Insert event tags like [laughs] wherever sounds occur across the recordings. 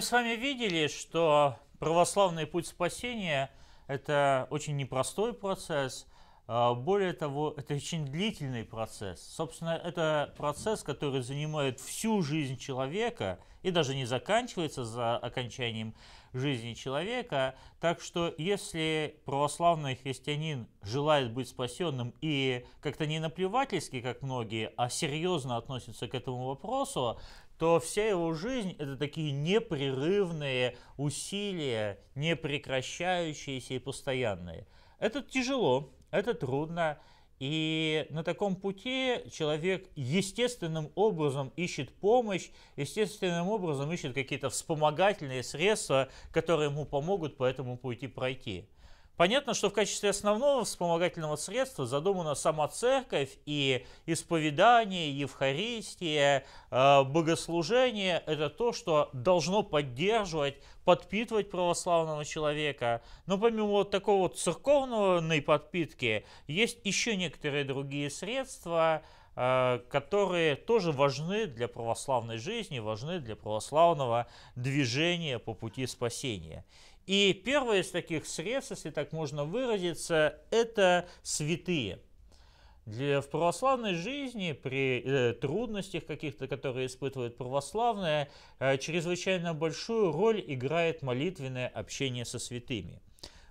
Мы с вами видели, что православный путь спасения – это очень непростой процесс, а, более того, это очень длительный процесс. Собственно, это процесс, который занимает всю жизнь человека и даже не заканчивается за окончанием жизни человека. Так что, если православный христианин желает быть спасенным и как-то не наплевательски, как многие, а серьезно относится к этому вопросу, то вся его жизнь это такие непрерывные усилия, непрекращающиеся и постоянные. Это тяжело, это трудно, и на таком пути человек естественным образом ищет помощь, естественным образом ищет какие-то вспомогательные средства, которые ему помогут по этому пути пройти. Понятно, что в качестве основного вспомогательного средства задумана сама церковь и исповедание, Евхаристия, э, богослужение – это то, что должно поддерживать, подпитывать православного человека. Но помимо вот такого вот церковной подпитки, есть еще некоторые другие средства, э, которые тоже важны для православной жизни, важны для православного движения по пути спасения. И первое из таких средств, если так можно выразиться, это святые. Для, в православной жизни при э, трудностях каких-то, которые испытывают православные, э, чрезвычайно большую роль играет молитвенное общение со святыми.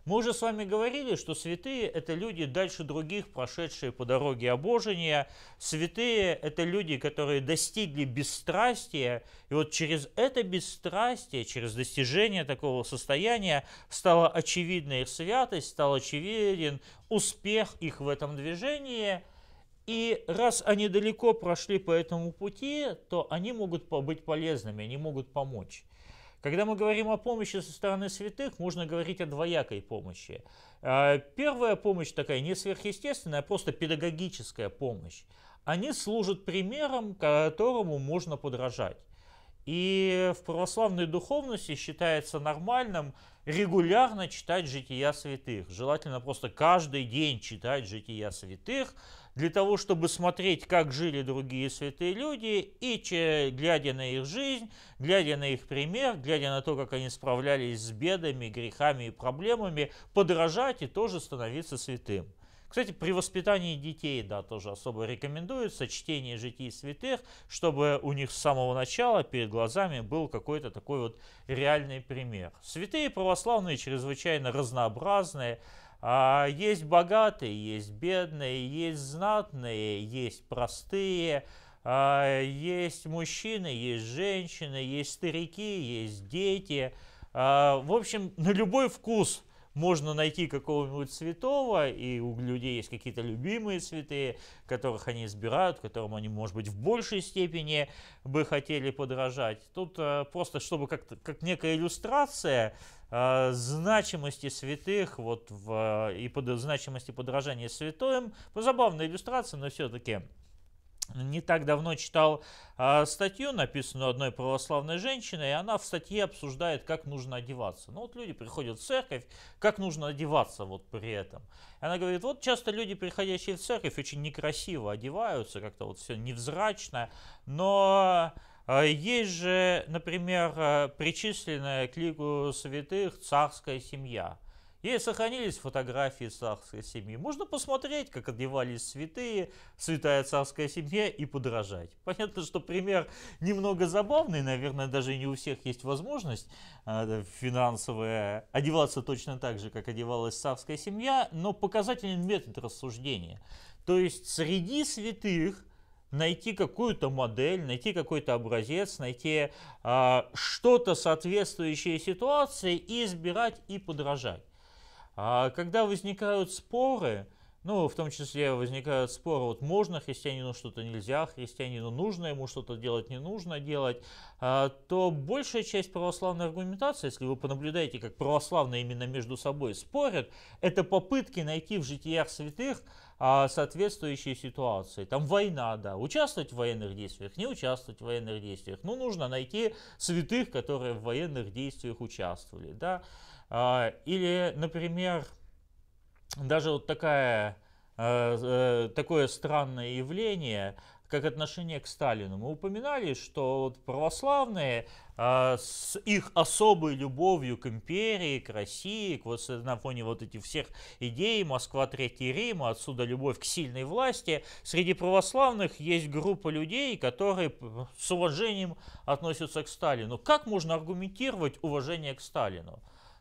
Мы уже с вами говорили, что святые – это люди дальше других, прошедшие по дороге обожения. Святые – это люди, которые достигли бесстрастия. И вот через это бесстрастие, через достижение такого состояния стала очевидна их святость, стал очевиден успех их в этом движении – и раз они далеко прошли по этому пути, то они могут быть полезными, они могут помочь. Когда мы говорим о помощи со стороны святых, можно говорить о двоякой помощи. А, первая помощь такая не сверхъестественная, а просто педагогическая помощь. Они служат примером, которому можно подражать. И в православной духовности считается нормальным регулярно читать жития святых. Желательно просто каждый день читать жития святых – для того, чтобы смотреть, как жили другие святые люди, и глядя на их жизнь, глядя на их пример, глядя на то, как они справлялись с бедами, грехами и проблемами, подражать и тоже становиться святым. Кстати, при воспитании детей, да, тоже особо рекомендуется чтение житий святых, чтобы у них с самого начала перед глазами был какой-то такой вот реальный пример. Святые православные чрезвычайно разнообразные, а есть богатые, есть бедные, есть знатные, есть простые, а есть мужчины, есть женщины, есть старики, есть дети. А, в общем, на любой вкус можно найти какого-нибудь святого, и у людей есть какие-то любимые цветы, которых они избирают, которым они, может быть, в большей степени бы хотели подражать. Тут э, просто, чтобы как, как некая иллюстрация Э, значимости святых вот в, э, и под, значимости подражания святым. Ну, забавная иллюстрация, но все-таки не так давно читал э, статью, написанную одной православной женщиной, и она в статье обсуждает, как нужно одеваться. Ну вот люди приходят в церковь, как нужно одеваться вот при этом. И она говорит, вот часто люди, приходящие в церковь, очень некрасиво одеваются, как-то вот все невзрачно, но а есть же, например, э, причисленная к лигу святых царская семья. Ей сохранились фотографии царской семьи. Можно посмотреть, как одевались святые, святая царская семья и подражать. [laughs] Понятно, что пример немного забавный, наверное, даже не у всех есть возможность э, финансовая одеваться точно так же, как одевалась царская семья, но показательный метод рассуждения. То есть среди святых найти какую-то модель, найти какой-то образец, найти э, что-то соответствующее ситуации и избирать и подражать. А когда возникают споры, ну, в том числе возникают споры, вот можно христианину что-то нельзя, христианину нужно ему что-то делать, не нужно делать, а, то большая часть православной аргументации, если вы понаблюдаете, как православные именно между собой спорят, это попытки найти в житиях святых а, соответствующей ситуации. Там война, да, участвовать в военных действиях, не участвовать в военных действиях. Ну, нужно найти святых, которые в военных действиях участвовали, да. А, или, например, даже вот такая э, э, такое странное явление, как отношение к Сталину. Мы упоминали, что вот православные э, с их особой любовью к империи, к России, к, вот, на фоне вот этих всех идей Москва, Третий Рим, отсюда любовь к сильной власти, среди православных есть группа людей, которые с уважением относятся к Сталину. Как можно аргументировать уважение к Сталину?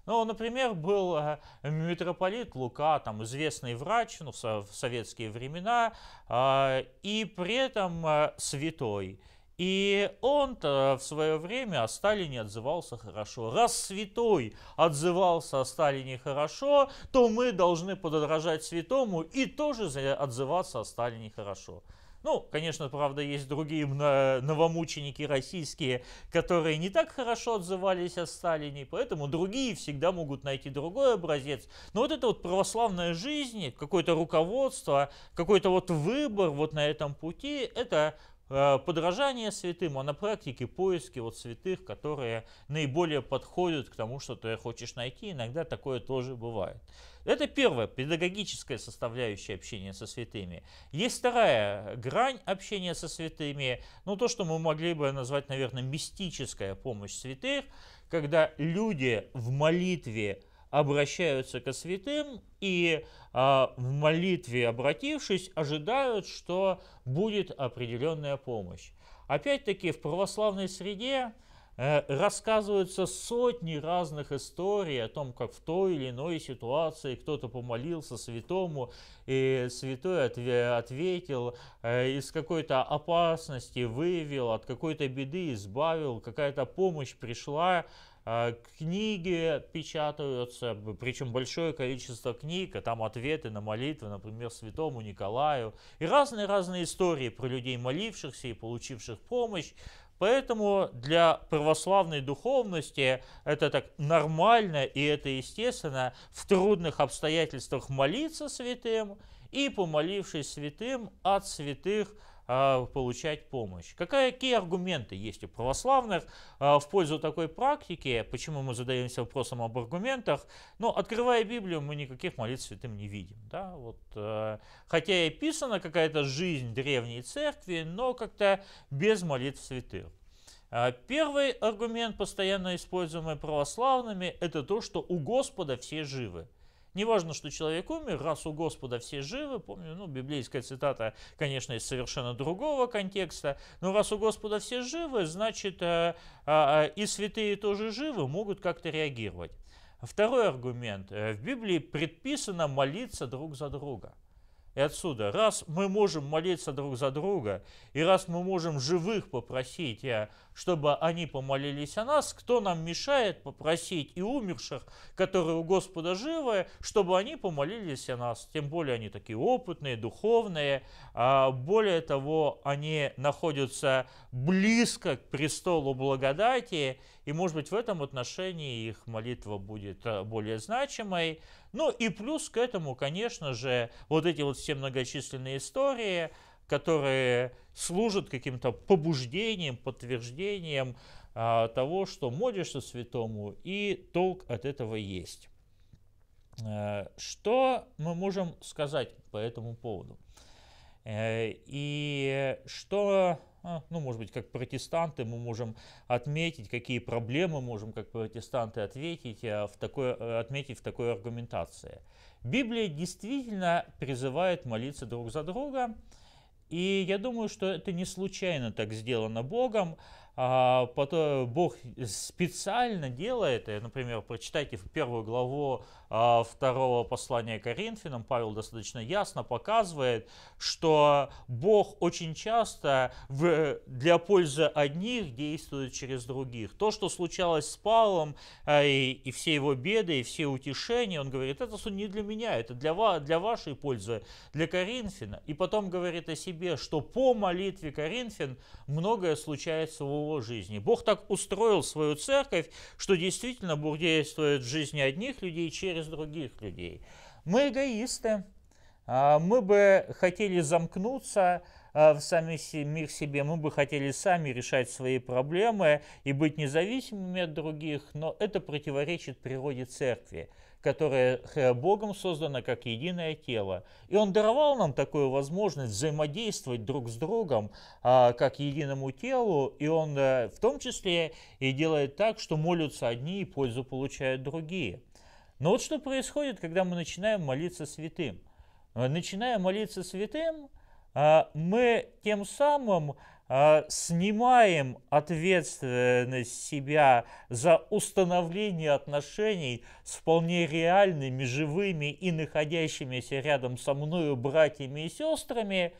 Ну, например, был э, митрополит Лука, там, известный врач ну, в советские времена, э, и при этом э, святой. И он-то в свое время о Сталине отзывался хорошо. Раз святой отзывался о Сталине хорошо, то мы должны подражать святому и тоже отзываться о Сталине хорошо. Ну, конечно, правда, есть другие новомученики российские, которые не так хорошо отзывались о Сталине, поэтому другие всегда могут найти другой образец. Но вот это вот православная жизнь, какое-то руководство, какой-то вот выбор вот на этом пути, это э, подражание святым, а на практике поиски вот святых, которые наиболее подходят к тому, что ты хочешь найти. Иногда такое тоже бывает. Это первая педагогическая составляющая общения со святыми. Есть вторая грань общения со святыми, ну то, что мы могли бы назвать, наверное, мистическая помощь святых, когда люди в молитве обращаются ко святым и э, в молитве, обратившись, ожидают, что будет определенная помощь. Опять-таки в православной среде Э, рассказываются сотни разных историй о том, как в той или иной ситуации кто-то помолился святому, и святой ответил, э, из какой-то опасности вывел, от какой-то беды избавил, какая-то помощь пришла, э, книги печатаются, причем большое количество книг, а там ответы на молитвы, например, святому Николаю. И разные-разные истории про людей, молившихся и получивших помощь. Поэтому для православной духовности это так нормально и это естественно в трудных обстоятельствах молиться святым и, помолившись святым, от святых – а, получать помощь. Какая, какие аргументы есть у православных а, в пользу такой практики? Почему мы задаемся вопросом об аргументах? Но ну, открывая Библию, мы никаких молитв святым не видим. Да? Вот, э, хотя и писана какая-то жизнь древней церкви, но как-то без молитв святых. А, первый аргумент, постоянно используемый православными, это то, что у Господа все живы. Неважно, что человек умер, раз у Господа все живы, помню, ну, библейская цитата, конечно, из совершенно другого контекста, но раз у Господа все живы, значит, э, а, а, и святые тоже живы, могут как-то реагировать. Второй аргумент. Э, в Библии предписано молиться друг за друга. И отсюда, раз мы можем молиться друг за друга, и раз мы можем живых попросить, чтобы они помолились о нас, кто нам мешает попросить и умерших, которые у Господа живы, чтобы они помолились о нас? Тем более они такие опытные, духовные, а более того, они находятся близко к престолу благодати, и, может быть, в этом отношении их молитва будет э, более значимой. Ну и плюс к этому, конечно же, вот эти вот все многочисленные истории, которые служат каким-то побуждением, подтверждением а, того, что молишься святому, и толк от этого есть. А, что мы можем сказать по этому поводу? И что а, ну, может быть, как протестанты мы можем отметить, какие проблемы можем как протестанты ответить а, в такой, э, отметить в такой аргументации. Библия действительно призывает молиться друг за друга, и я думаю, что это не случайно так сделано Богом, а потом э, Бог специально делает, например, прочитайте в первую главу а, второго послания Коринфянам, Павел достаточно ясно показывает, что Бог очень часто для пользы одних действует через других. То, что случалось с Павлом а, и, все его беды, и все утешения, он говорит, это не для меня, это для, ва, для вашей пользы, для Коринфяна. И потом говорит о себе, что по молитве Коринфян многое случается у нового жизни. Бог так устроил свою церковь, что действительно Бог действует в жизни одних людей через других людей. Мы эгоисты, а, мы бы хотели замкнуться а, в самих себе, мы бы хотели сами решать свои проблемы и быть независимыми от других, но это противоречит природе церкви которое Богом создано как единое тело. И Он даровал нам такую возможность взаимодействовать друг с другом а, как единому телу, и Он а, в том числе и делает так, что молятся одни и пользу получают другие. Но вот что происходит, когда мы начинаем молиться святым? Э, начиная молиться святым, а, мы тем самым а, снимаем ответственность себя за установление отношений с вполне реальными, живыми и находящимися рядом со мною братьями и сестрами,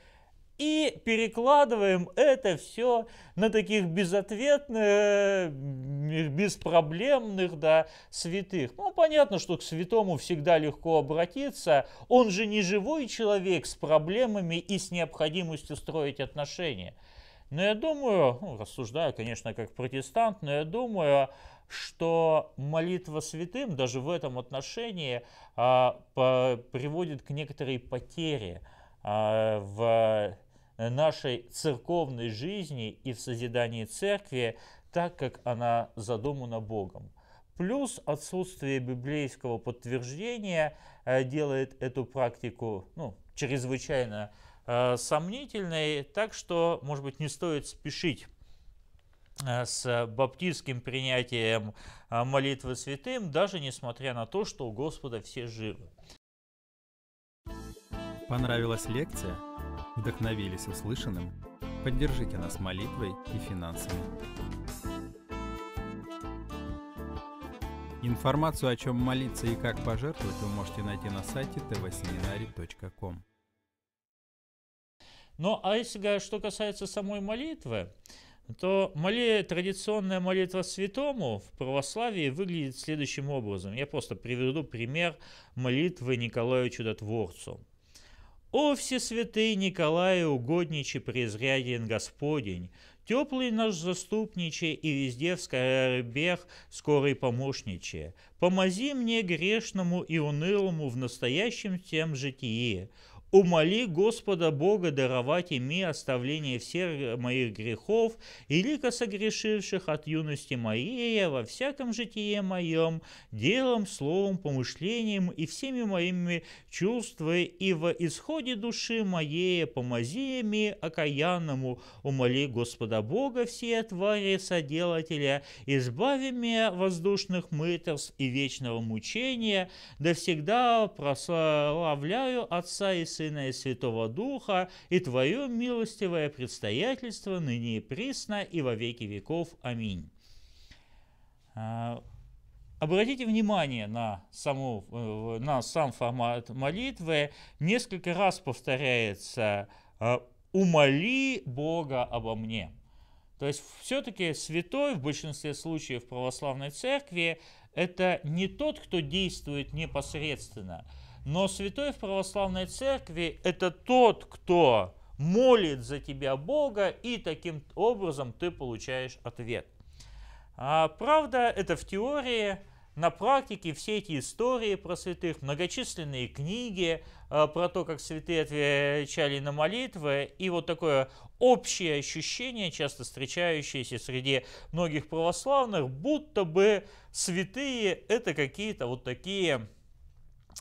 и перекладываем это все на таких безответных, э, беспроблемных да, святых. Ну, понятно, что к святому всегда легко обратиться. Он же не живой человек с проблемами и с необходимостью строить отношения. Но я думаю, ну, рассуждаю, конечно, как протестант, но я думаю, что молитва святым даже в этом отношении а, по, приводит к некоторой потере а, в нашей церковной жизни и в созидании церкви, так как она задумана Богом. Плюс отсутствие библейского подтверждения э, делает эту практику ну, чрезвычайно Э, сомнительной, так что, может быть, не стоит спешить э, с баптистским принятием э, молитвы святым, даже несмотря на то, что у Господа все живы. Понравилась лекция? Вдохновились услышанным? Поддержите нас молитвой и финансами. Информацию, о чем молиться и как пожертвовать, вы можете найти на сайте tvseminary.com. Но ну, а если что касается самой молитвы, то моле, традиционная молитва святому в православии выглядит следующим образом. Я просто приведу пример молитвы Николаю Чудотворцу. «О все святые Николай, угодничий, презряден Господень, теплый наш заступничий и везде в скорбех скорый помощничий, помози мне грешному и унылому в настоящем тем житии, умоли Господа Бога даровать ими оставление всех моих грехов, велико согрешивших от юности моей а во всяком житие моем, делом, словом, помышлением и всеми моими чувствами, и во исходе души моей помози мне окаянному, умоли Господа Бога все твари соделателя, избави меня воздушных мытовств и вечного мучения, да всегда прославляю Отца и Сына, Сына и Святого Духа, и Твое милостивое предстоятельство ныне и присно, и во веки веков. Аминь». А, обратите внимание на, саму, э, на сам формат молитвы. Несколько раз повторяется а, «умоли Бога обо мне». То есть все-таки святой в большинстве случаев в православной церкви это не тот, кто действует непосредственно – но святой в православной церкви – это тот, кто молит за тебя Бога, и таким образом ты получаешь ответ. А, правда, это в теории. На практике все эти истории про святых, многочисленные книги а, про то, как святые отвечали на молитвы, и вот такое общее ощущение, часто встречающееся среди многих православных, будто бы святые – это какие-то вот такие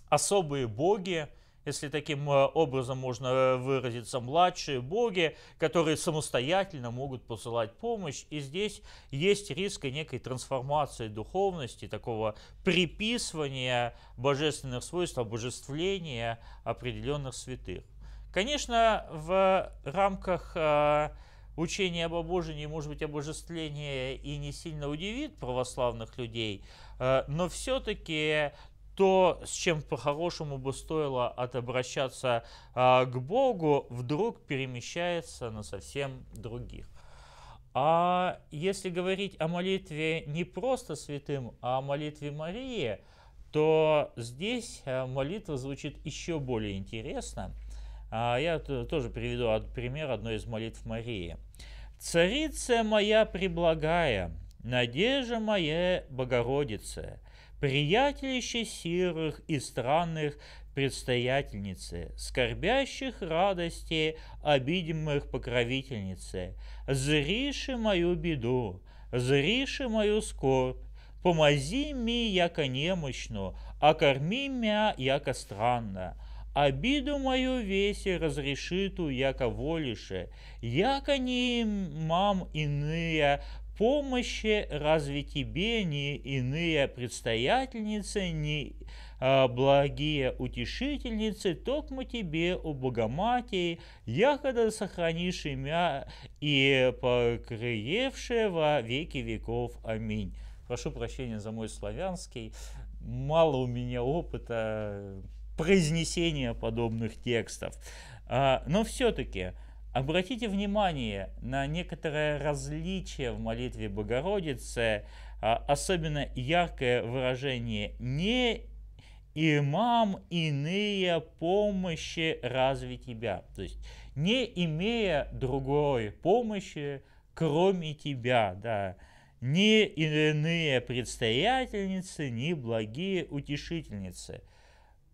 особые боги, если таким э, образом можно э, выразиться, младшие боги, которые самостоятельно могут посылать помощь. И здесь есть риск некой трансформации духовности, такого приписывания божественных свойств, обожествления определенных святых. Конечно, в рамках э, учения об обожении, может быть, обожествление и не сильно удивит православных людей, но все-таки то, с чем по-хорошему бы стоило от обращаться а, к Богу, вдруг перемещается на совсем других. А если говорить о молитве не просто святым, а о молитве Марии, то здесь а, молитва звучит еще более интересно. А, я тоже приведу пример одной из молитв Марии. «Царица моя преблагая, надежда моя Богородица, Приятельщи сирых и странных предстоятельницы, скорбящих радости, обидимых покровительницы, зриши мою беду, зриши мою скорбь, помози ми, яко немощно, а корми мя, яко странно. Обиду мою весе разрешиту, яко волише, яко не мам иные помощи разве тебе не иные предстоятельницы, не а, благие утешительницы, токмо тебе, о Богоматии, якода сохранишь имя и покрывшее во веки веков. Аминь. Прошу прощения за мой славянский. Мало у меня опыта произнесения подобных текстов. А, но все-таки... Обратите внимание на некоторое различие в молитве Богородицы, а, особенно яркое выражение «не имам иные помощи разве тебя?» То есть «не имея другой помощи, кроме тебя». Да не иные предстоятельницы, ни благие утешительницы.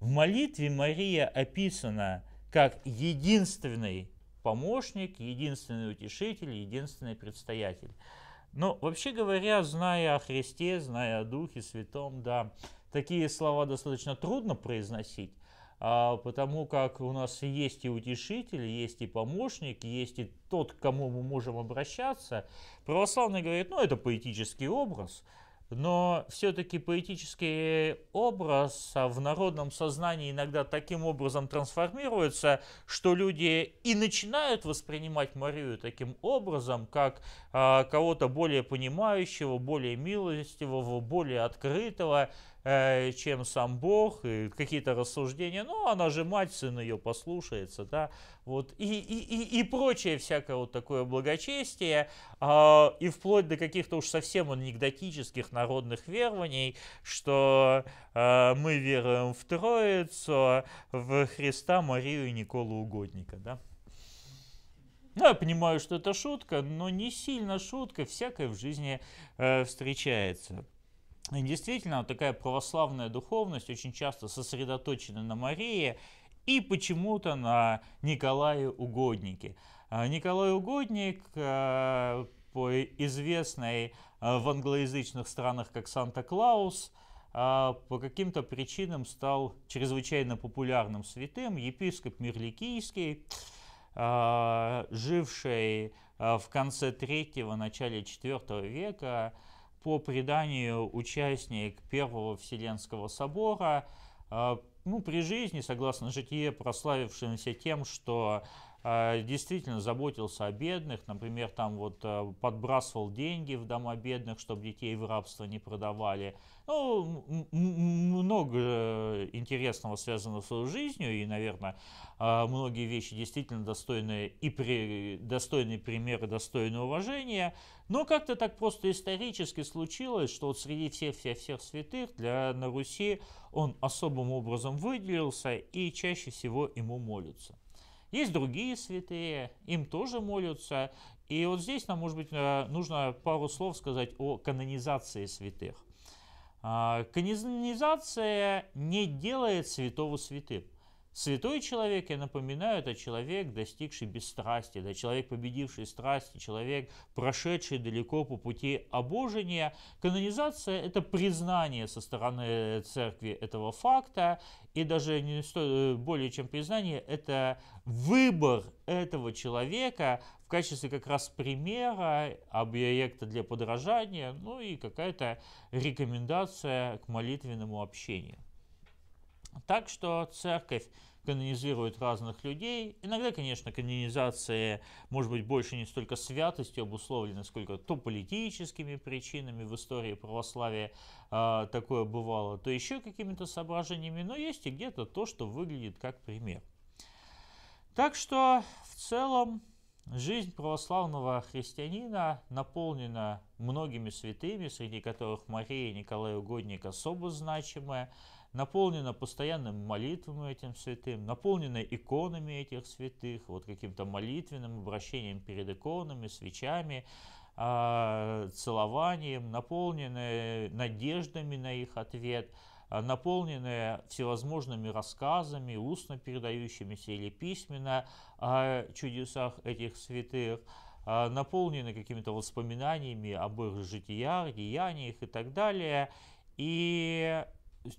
В молитве Мария описана как единственный помощник, единственный утешитель, единственный предстоятель. Но вообще говоря, зная о Христе, зная о Духе Святом, да, такие слова достаточно трудно произносить, а, потому как у нас есть и утешитель, есть и помощник, есть и тот, к кому мы можем обращаться. Православный говорит, ну это поэтический образ – но все-таки поэтический образ а в народном сознании иногда таким образом трансформируется, что люди и начинают воспринимать Марию таким образом, как а, кого-то более понимающего, более милостивого, более открытого, Э, чем сам Бог, и какие-то рассуждения. Ну, она же мать, сын ее послушается, да, вот, и, и, и, и прочее всякое вот такое благочестие, а, и вплоть до каких-то уж совсем анекдотических народных верований, что э, мы веруем в Троицу, в Христа, Марию и Николу Угодника, да. Ну, я понимаю, что это шутка, но не сильно шутка, всякое в жизни э, встречается. И действительно, вот такая православная духовность очень часто сосредоточена на Марии и почему-то на Николае Угоднике. А, Николай Угодник а, по известной а, в англоязычных странах как Санта-Клаус, по каким-то причинам стал чрезвычайно популярным святым. Епископ Мирликийский, живший в конце 3-го, начале 4 века, по преданию участник Первого Вселенского собора, а, ну, при жизни, согласно житие, прославившимся тем, что а, действительно заботился о бедных, например, там вот а, подбрасывал деньги в дома бедных, чтобы детей в рабство не продавали. Ну, много интересного, связанного с его жизнью, и, наверное, а, многие вещи действительно достойны и при, достойны примеры, достойны уважения, но как-то так просто исторически случилось, что вот среди всех, всех, всех святых для, на Руси он особым образом выделился и чаще всего ему молятся. Есть другие святые, им тоже молятся. И вот здесь нам, может быть, э, нужно пару слов сказать о канонизации святых. А, канонизация не делает святого святым. Святой человек, я напоминаю, это человек, достигший бесстрастия, да, человек, победивший страсти, человек, прошедший далеко по пути обожения. Канонизация – это признание со стороны церкви этого факта, и даже не стоит, э, более чем признание, это выбор этого человека качестве как раз примера, объекта для подражания, ну и какая-то рекомендация к молитвенному общению. Так что церковь канонизирует разных людей. Иногда, конечно, канонизация может быть больше не столько святостью обусловлена, сколько то политическими причинами в истории православия э, такое бывало, то еще какими-то соображениями, но есть и где-то то, что выглядит как пример. Так что в целом Жизнь православного христианина наполнена многими святыми, среди которых Мария и Николай Угодник особо значимая, наполнена постоянным молитвами этим святым, наполнена иконами этих святых, вот каким-то молитвенным обращением перед иконами, свечами, а, целованием, наполнены надеждами на их ответ – а, наполненная всевозможными рассказами, устно передающимися или письменно о чудесах этих святых, а, наполнены какими-то воспоминаниями об их житиях, деяниях и так далее. И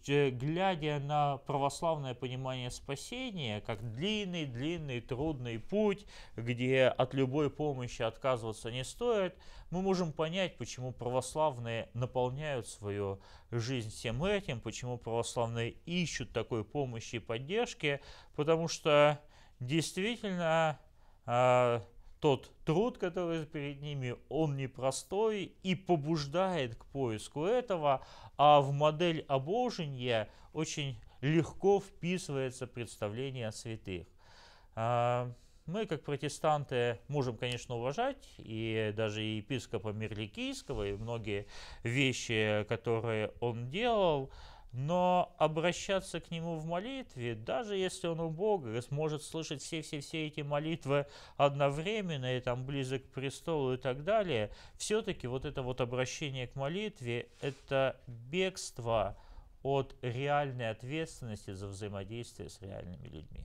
Э, глядя на православное понимание спасения, как длинный, длинный, трудный путь, где от любой помощи отказываться не стоит, мы можем понять, почему православные наполняют свою жизнь всем этим, почему православные ищут такой помощи и поддержки, потому что действительно а, тот труд, который перед ними, он непростой и побуждает к поиску этого, а в модель обожения очень легко вписывается представление о святых. А, мы, как протестанты, можем, конечно, уважать и даже епископа Мерликийского, и многие вещи, которые он делал, но обращаться к Нему в молитве, даже если Он у Бога сможет слышать все-все-все эти молитвы одновременно и там близок к престолу и так далее, все-таки вот это вот обращение к молитве – это бегство от реальной ответственности за взаимодействие с реальными людьми.